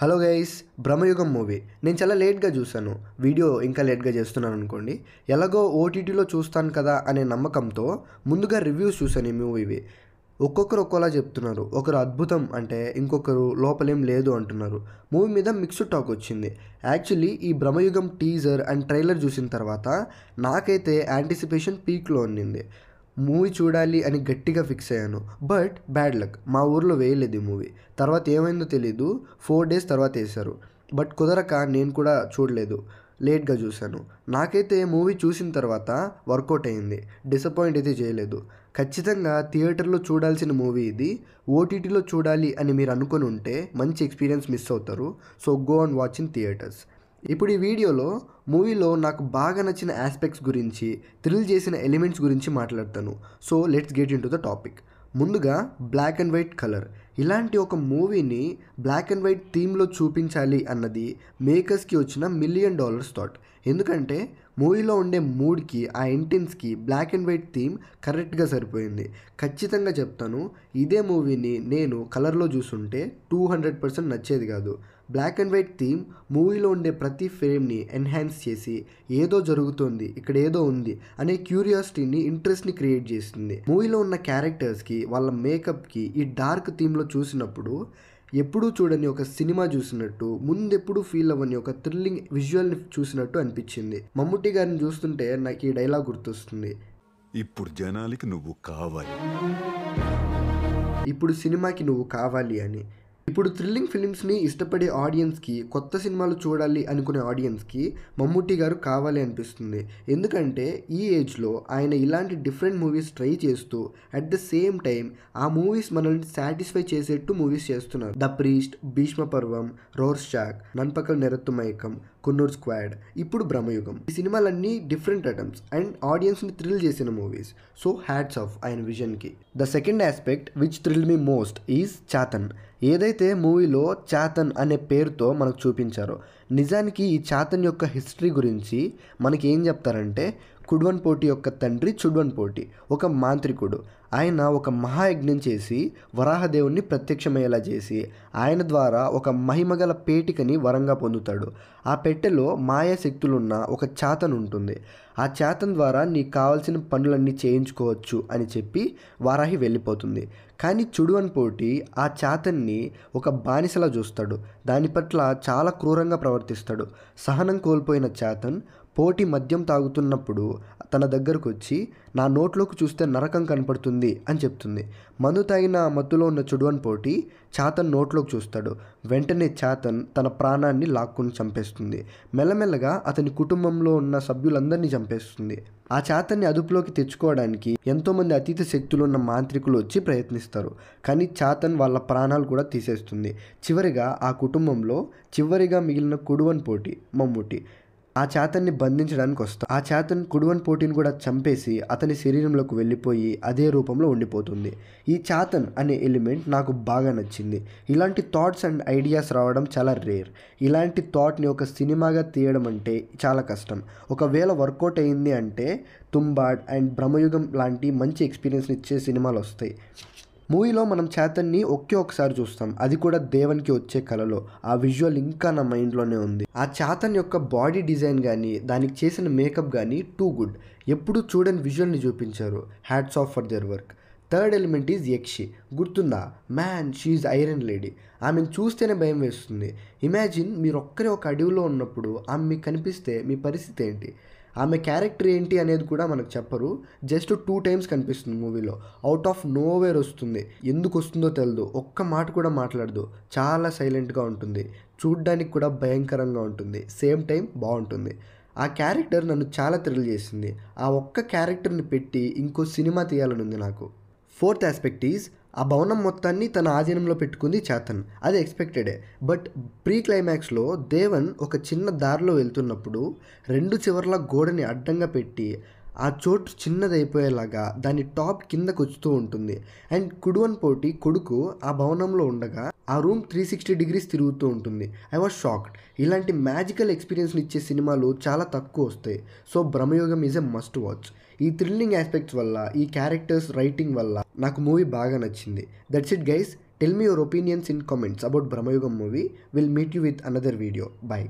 hello guys బ్రహ్మయుగం movie నేను చాలా లేట్గా చూశాను వీడియో ఇంకా లేట్గా చేస్తున్నాను అనుకోండి ఎలాగో ఓటీటీలో చూస్తాను కదా అనే నమ్మకంతో ముందుగా రివ్యూస్ చూశాను ఈ మూవీవి ఒక్కొక్కరు ఒక్కోలా చెప్తున్నారు ఒకరు అద్భుతం అంటే ఇంకొకరు లోపలేం లేదు అంటున్నారు మూవీ మీద మిక్స్డ్ టాక్ వచ్చింది యాక్చువల్లీ ఈ బ్రహ్మయుగం టీజర్ అండ్ ట్రైలర్ చూసిన తర్వాత నాకైతే యాంటిసిపేషన్ పీక్లో ఉండింది మూవీ చూడాలి అని గట్టిగా ఫిక్స్ అయ్యాను బట్ బ్యాడ్ లక్ మా ఊర్లో వేయలేదు ఈ మూవీ తర్వాత ఏమైందో తెలీదు ఫోర్ డేస్ తర్వాత వేశారు బట్ కుదరక నేను కూడా చూడలేదు లేట్గా చూశాను నాకైతే మూవీ చూసిన తర్వాత వర్కౌట్ అయింది డిసప్పాయింట్ అయితే చేయలేదు ఖచ్చితంగా థియేటర్లో చూడాల్సిన మూవీ ఇది ఓటీటీలో చూడాలి అని మీరు అనుకుని ఉంటే మంచి ఎక్స్పీరియన్స్ మిస్ అవుతారు so go and watch in theatres ఇప్పుడు ఈ వీడియోలో మూవీలో నాకు బాగా నచ్చిన ఆస్పెక్ట్స్ గురించి థ్రిల్ చేసిన ఎలిమెంట్స్ గురించి మాట్లాడతాను so let's get into the topic ముందుగా బ్లాక్ అండ్ వైట్ కలర్ ఇలాంటి ఒక మూవీని బ్లాక్ అండ్ వైట్ థీమ్లో చూపించాలి అన్నది మేకర్స్కి వచ్చిన మిలియన్ డాలర్స్ థాట్ ఎందుకంటే మూవీలో ఉండే మూడ్కి ఆ ఇంటెన్స్కి బ్లాక్ అండ్ వైట్ థీమ్ కరెక్ట్గా సరిపోయింది ఖచ్చితంగా చెప్తాను ఇదే మూవీని నేను కలర్లో చూసుంటే టూ హండ్రెడ్ పర్సెంట్ నచ్చేది కాదు బ్లాక్ అండ్ వైట్ థీమ్ మూవీలో ఉండే ప్రతి ఫ్రేమ్ని ఎన్హాన్స్ చేసి ఏదో జరుగుతుంది ఇక్కడ ఏదో ఉంది అనే క్యూరియాసిటీని ఇంట్రెస్ట్ని క్రియేట్ చేస్తుంది మూవీలో ఉన్న క్యారెక్టర్స్కి వాళ్ళ మేకప్కి ఈ డార్క్ థీమ్లో చూసినప్పుడు ఎప్పుడూ చూడని ఒక సినిమా చూసినట్టు ముందెప్పుడు ఫీల్ అవ్వని ఒక థ్రిల్లింగ్ విజువల్ని చూసినట్టు అనిపించింది మమ్ముటి గారిని చూస్తుంటే నాకు ఈ డైలాగ్ గుర్తొస్తుంది ఇప్పుడు జనాలకి నువ్వు కావాలి ఇప్పుడు సినిమాకి నువ్వు కావాలి అని ఇప్పుడు థ్రిల్లింగ్ ఫిలిమ్స్ని ఇష్టపడే ఆడియన్స్కి కొత్త సినిమాలు చూడాలి అనుకునే ఆడియన్స్కి మమ్ముట్టి గారు కావాలి అనిపిస్తుంది ఎందుకంటే ఈ ఏజ్లో ఆయన ఇలాంటి డిఫరెంట్ మూవీస్ ట్రై చేస్తూ అట్ ద సేమ్ టైం ఆ మూవీస్ మనల్ని సాటిస్ఫై చేసేట్టు మూవీస్ చేస్తున్నారు the priest Bheeshma Parvam Rorschach నన్పకల్ మైకం కున్నూర్ స్క్వాడ్ ఇప్పుడు బ్రహ్మయుగం ఈ సినిమాలన్నీ డిఫరెంట్ అటెంప్ట్స్ అండ్ ఆడియన్స్ని థ్రిల్ చేసిన మూవీస్ సో హ్యాట్స్ ఆఫ్ ఆయన విజన్కి the second aspect which thrill me most is Chathan ఏదైతే మూవీలో చాతన్ అనే పేరుతో మనకు చూపించారో నిజానికి ఈ చాతన్ యొక్క హిస్టరీ గురించి మనకి ఏం చెప్తారంటే కుడ్వన్ పోటీ యొక్క తండ్రి చుడ్వన్ పోటీ ఒక మాంత్రికుడు ఆయన ఒక మహాయజ్ఞం చేసి వరాహదేవుణ్ణి ప్రత్యక్షమయ్యేలా చేసి ఆయన ద్వారా ఒక మహిమగల పేటికని వరంగా పొందుతాడు ఆ పెట్టెలో మాయాశక్తులున్న ఒక చాతన్ ఉంటుంది ఆ చేతన్ ద్వారా నీకు కావాల్సిన పనులన్నీ చేయించుకోవచ్చు అని చెప్పి వారాహి వెళ్ళిపోతుంది కానీ చుడువన్ పోటీ ఆ చాతన్ని ఒక బానిసలా చూస్తాడు దాని పట్ల చాలా క్రూరంగా ప్రవర్తిస్తాడు సహనం కోల్పోయిన చాతన్ పోటీ మద్యం తాగుతున్నప్పుడు తన దగ్గరకు వచ్చి నా నోట్లోకి చూస్తే నరకం కనపడుతుంది అని చెప్తుంది మందు తాగిన మత్తులో ఉన్న చుడువన్ పోటీ చాతన్ నోట్లోకి చూస్తాడు వెంటనే చాతన్ తన ప్రాణాన్ని లాక్కుని చంపేస్తుంది మెల్లమెల్లగా అతని కుటుంబంలో ఉన్న సభ్యులందరినీ చంపేస్తుంది ఆ చాతన్ని అదుపులోకి తెచ్చుకోవడానికి ఎంతోమంది అతీత శక్తులు ఉన్న మాంత్రికులు వచ్చి ప్రయత్నిస్తారు కానీ చాతన్ వాళ్ళ ప్రాణాలు కూడా తీసేస్తుంది చివరిగా ఆ కుటుంబంలో చివరిగా మిగిలిన కుడువన్ పోటీ మమ్ముటి ఆ చేతన్ని బంధించడానికి వస్తాడు ఆ చేతన్ కుడువన్ పోటీని కూడా చంపేసి అతని శరీరంలోకి వెళ్ళిపోయి అదే రూపంలో ఉండిపోతుంది ఈ చేతన్ అనే ఎలిమెంట్ నాకు బాగా నచ్చింది ఇలాంటి థాట్స్ అండ్ ఐడియాస్ రావడం చాలా రేర్ ఇలాంటి థాట్ని ఒక సినిమాగా తీయడం అంటే చాలా కష్టం ఒకవేళ వర్కౌట్ అయింది అంటే తుంబాడ్ అండ్ బ్రహ్మయుగం లాంటి మంచి ఎక్స్పీరియన్స్ ఇచ్చే సినిమాలు వస్తాయి మూవీలో మనం చేతన్ని ఒకే ఒకసారి చూస్తాం అది కూడా దేవన్కి వచ్చే కళలో ఆ విజువల్ ఇంకా నా మైండ్లోనే ఉంది ఆ చేతన్ యొక్క బాడీ డిజైన్ కానీ దానికి చేసిన మేకప్ కానీ టూ గుడ్ ఎప్పుడు చూడని విజువల్ని చూపించారు hats off for their work third element is Yakshi గుర్తుందా మ్యాన్ షీఈ్ ఐరన్ లేడీ ఆమెను చూస్తేనే భయం వేస్తుంది ఇమాజిన్ మీరు ఒక్కరే ఒక అడవిలో ఉన్నప్పుడు ఆమె మీకు కనిపిస్తే మీ పరిస్థితి ఏంటి ఆమె క్యారెక్టర్ ఏంటి అనేది కూడా మనకు చెప్పరు జస్ట్ టూ టైమ్స్ కనిపిస్తుంది మూవీలో అవుట్ ఆఫ్ నోవేర్ వస్తుంది ఎందుకు వస్తుందో తెలియదు ఒక్క మాట కూడా మాట్లాడదు చాలా సైలెంట్గా ఉంటుంది చూడ్డానికి కూడా భయంకరంగా ఉంటుంది సేమ్ టైం బాగుంటుంది ఆ క్యారెక్టర్ నన్ను చాలా థ్రిల్ చేసింది ఆ ఒక్క క్యారెక్టర్ని పెట్టి ఇంకో సినిమా తీయాలని ఉంది నాకు ఫోర్త్ ఆస్పెక్ట్ ఈజ్ ఆ భవనం మొత్తాన్ని తన ఆధీనంలో పెట్టుకుంది చేతన్ అది ఎక్స్పెక్టెడే బట్ ప్రీ క్లైమాక్స్లో దేవన్ ఒక చిన్న దారిలో వెళ్తున్నప్పుడు రెండు చివర్ల గోడని అడ్డంగా పెట్టి ఆ చోటు చిన్నదైపోయేలాగా దాని టాప్ కిందకు వచ్చుతూ ఉంటుంది అండ్ కుడువన్ పోటీ కొడుకు ఆ భవనంలో ఉండగా ఆ రూమ్ త్రీ సిక్స్టీ డిగ్రీస్ తిరుగుతూ ఉంటుంది ఐ వాజ్ షాక్డ్ ఇలాంటి మ్యాజికల్ ఎక్స్పీరియన్స్ని ఇచ్చే సినిమాలు చాలా తక్కువ వస్తాయి so Bramayugam is a must watch ఈ థ్రిల్లింగ్ ఆస్పెక్ట్స్ వల్ల ఈ క్యారెక్టర్స్ రైటింగ్ వల్ల నాకు మూవీ బాగా నచ్చింది that's it guys tell me your opinions in comments about Bramayugam movie will meet you with another video by